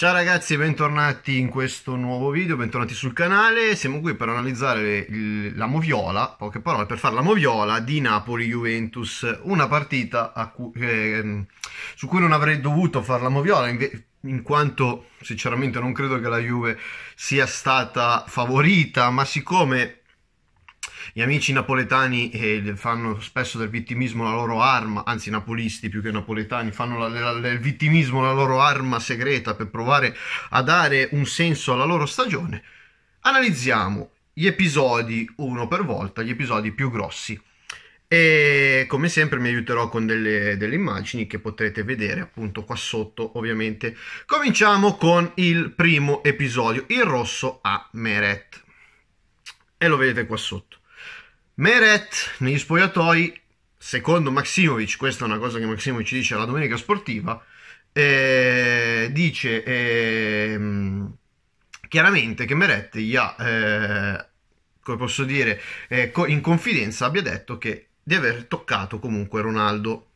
Ciao ragazzi e bentornati in questo nuovo video, bentornati sul canale, siamo qui per analizzare la moviola, poche parole, per fare la moviola di Napoli-Juventus, una partita cu eh, su cui non avrei dovuto fare la moviola, in, in quanto sinceramente non credo che la Juve sia stata favorita, ma siccome gli amici napoletani eh, fanno spesso del vittimismo la loro arma, anzi napolisti più che napoletani, fanno la, la, del vittimismo la loro arma segreta per provare a dare un senso alla loro stagione. Analizziamo gli episodi uno per volta, gli episodi più grossi. E come sempre mi aiuterò con delle, delle immagini che potrete vedere appunto qua sotto ovviamente. Cominciamo con il primo episodio, il rosso a Meret e lo vedete qua sotto. Meret negli spogliatoi, secondo Maximovic, questa è una cosa che Maximovic dice alla domenica sportiva, eh, dice eh, chiaramente che Meret gli ha, eh, come posso dire, eh, in confidenza abbia detto che di aver toccato comunque Ronaldo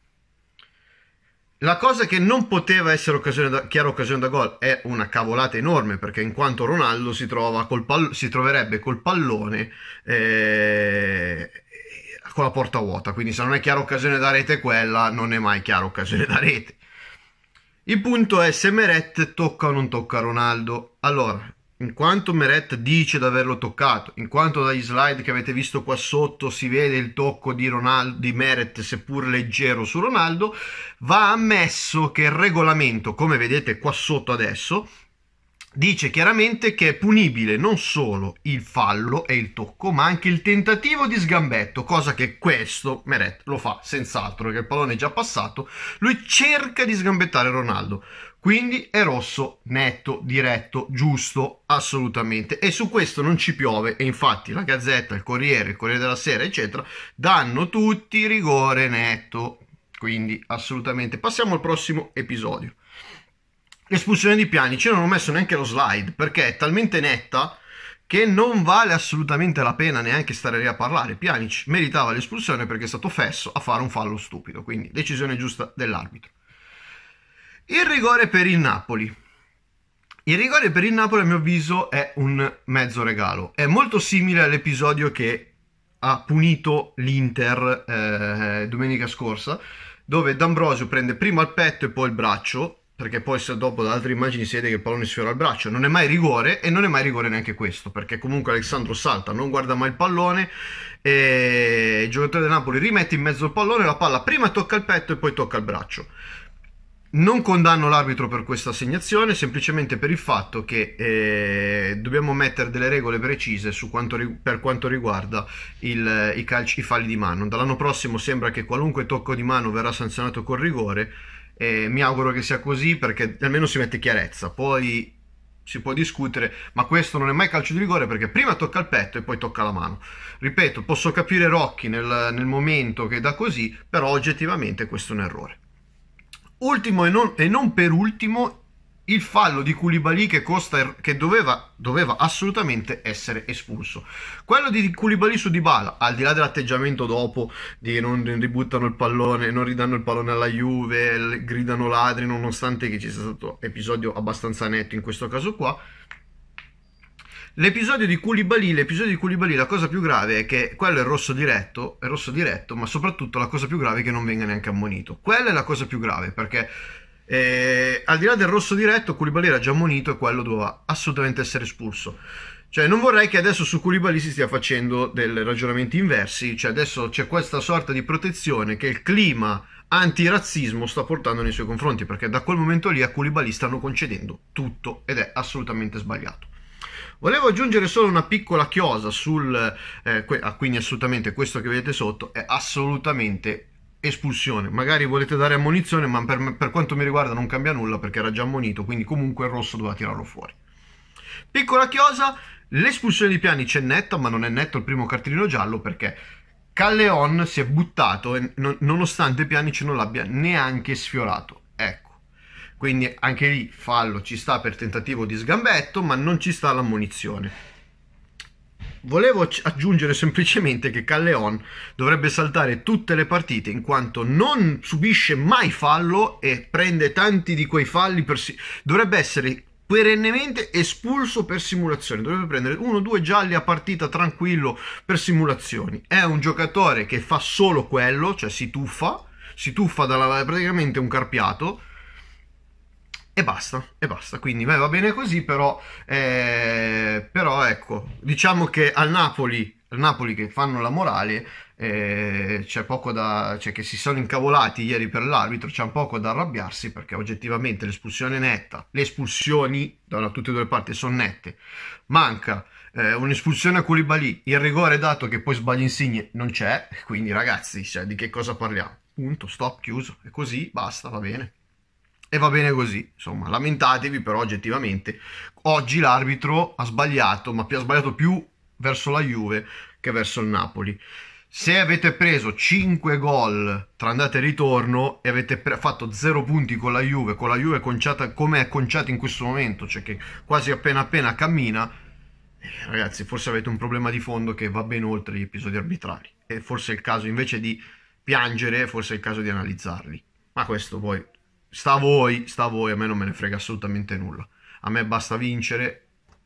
la cosa che non poteva essere occasione da, chiara occasione da gol è una cavolata enorme perché in quanto Ronaldo si, pall- si troverebbe col pallone eh, con la porta vuota, quindi se non è chiara occasione da rete quella non è mai chiara occasione da rete. Il punto è se Meret tocca o non tocca Ronaldo. Allora, in quanto Meret dice di averlo toccato, in quanto dagli slide che avete visto qua sotto si vede il tocco di, Ronaldo, di Meret, seppur leggero, su Ronaldo, va ammesso che il regolamento, come vedete qua sotto adesso, dice chiaramente che è punibile non solo il fallo e il tocco, ma anche il tentativo di sgambetto, cosa che questo Meret lo fa senz'altro, perché il pallone è già passato, lui cerca di sgambettare Ronaldo. Quindi è rosso netto, diretto, giusto, assolutamente. E su questo non ci piove. E infatti la Gazzetta, il Corriere, il Corriere della Sera, eccetera, danno tutti rigore netto. Quindi assolutamente. Passiamo al prossimo episodio. L'espulsione di Pianici. Io non ho messo neanche lo slide perché è talmente netta che non vale assolutamente la pena neanche stare lì a parlare. Pianici meritava l'espulsione perché è stato fesso a fare un fallo stupido. Quindi decisione giusta dell'arbitro. Il rigore per il Napoli. Il rigore per il Napoli, a mio avviso, è un mezzo regalo. È molto simile all'episodio che ha punito l'Inter eh, domenica scorsa, dove D'Ambrosio prende prima il petto e poi il braccio, perché poi dopo da altre immagini si vede che il pallone sfiora il braccio, non è mai rigore e non è mai rigore neanche questo, perché comunque Alessandro salta, non guarda mai il pallone e il giocatore del Napoli rimette in mezzo il pallone, la palla prima tocca il petto e poi tocca il braccio. Non condanno l'arbitro per questa assegnazione, semplicemente per il fatto che eh, dobbiamo mettere delle regole precise quanto, per quanto riguarda il, i, calci, i falli di mano. Dall'anno prossimo sembra che qualunque tocco di mano verrà sanzionato con rigore. E mi auguro che sia così perché almeno si mette chiarezza. Poi si può discutere, ma questo non è mai calcio di rigore perché prima tocca il petto e poi tocca la mano. Ripeto, posso capire Rocchi nel, nel momento che dà così, però oggettivamente questo è un errore. Ultimo e non, e non, per ultimo il fallo di Koulibaly che, costa, er, che doveva, doveva, assolutamente essere espulso. Quello di Koulibaly su Dybala, al di là dell'atteggiamento dopo, di non ributtano il pallone, non ridanno il pallone alla Juve, gridano ladri, nonostante che ci sia stato episodio abbastanza netto in questo caso qua, L'episodio di Koulibaly, l'episodio di Koulibaly, la cosa più grave è che quello è rosso diretto, è rosso diretto, ma soprattutto la cosa più grave è che non venga neanche ammonito. Quella è la cosa più grave, perché eh, al di là del rosso diretto, Koulibaly era già ammonito e quello doveva assolutamente essere espulso. Cioè, non vorrei che adesso su Koulibaly si stia facendo dei ragionamenti inversi, cioè adesso c'è questa sorta di protezione che il clima antirazzismo sta portando nei suoi confronti, perché da quel momento lì a Koulibaly stanno concedendo tutto ed è assolutamente sbagliato. Volevo aggiungere solo una piccola chiosa sul, eh, que- ah, quindi assolutamente questo che vedete sotto è assolutamente espulsione. Magari volete dare ammonizione, ma per, per quanto mi riguarda non cambia nulla perché era già ammonito, quindi comunque il rosso doveva tirarlo fuori. Piccola chiosa, l'espulsione di Piani c'è netta, ma non è netto il primo cartellino giallo perché Calleon si è buttato e non, nonostante Pianic non l'abbia neanche sfiorato. Quindi anche lì fallo ci sta per tentativo di sgambetto, ma non ci sta l'ammonizione. Volevo aggiungere semplicemente che Calleon dovrebbe saltare tutte le partite in quanto non subisce mai fallo e prende tanti di quei falli per si- dovrebbe essere perennemente espulso per simulazione, dovrebbe prendere uno o due gialli a partita tranquillo per simulazioni. È un giocatore che fa solo quello, cioè si tuffa, si tuffa dalla, praticamente un carpiato e basta, e basta. Quindi beh, va bene così, però, eh, però ecco, diciamo che al Napoli, al Napoli che fanno la morale, eh, c'è poco da... cioè che si sono incavolati ieri per l'arbitro, c'è un poco da arrabbiarsi perché oggettivamente l'espulsione netta, le espulsioni da tutte e due le parti sono nette, manca eh, un'espulsione a Koulibaly, il rigore dato che poi sbagli insigne non c'è, quindi ragazzi, cioè, di che cosa parliamo? Punto, stop, chiuso, e così, basta, va bene e va bene così, insomma, lamentatevi però oggettivamente, oggi l'arbitro ha sbagliato, ma ha sbagliato più verso la Juve che verso il Napoli. Se avete preso 5 gol tra andata e ritorno e avete pre- fatto 0 punti con la Juve, con la Juve conciata come è conciata in questo momento, cioè che quasi appena appena cammina, eh, ragazzi, forse avete un problema di fondo che va ben oltre gli episodi arbitrari e forse è il caso invece di piangere, forse è il caso di analizzarli. Ma questo poi sta a voi, sta a voi, a me non me ne frega assolutamente nulla. A me basta vincere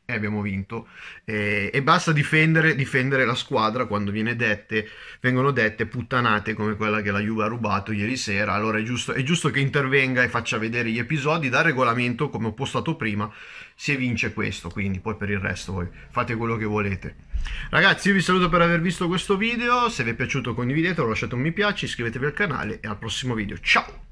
e abbiamo vinto e, e basta difendere, difendere, la squadra quando dette, vengono dette puttanate come quella che la Juve ha rubato ieri sera. Allora è giusto, è giusto che intervenga e faccia vedere gli episodi dal regolamento, come ho postato prima, se vince questo, quindi poi per il resto voi fate quello che volete. Ragazzi, io vi saluto per aver visto questo video, se vi è piaciuto condividetelo, lasciate un mi piace, iscrivetevi al canale e al prossimo video. Ciao!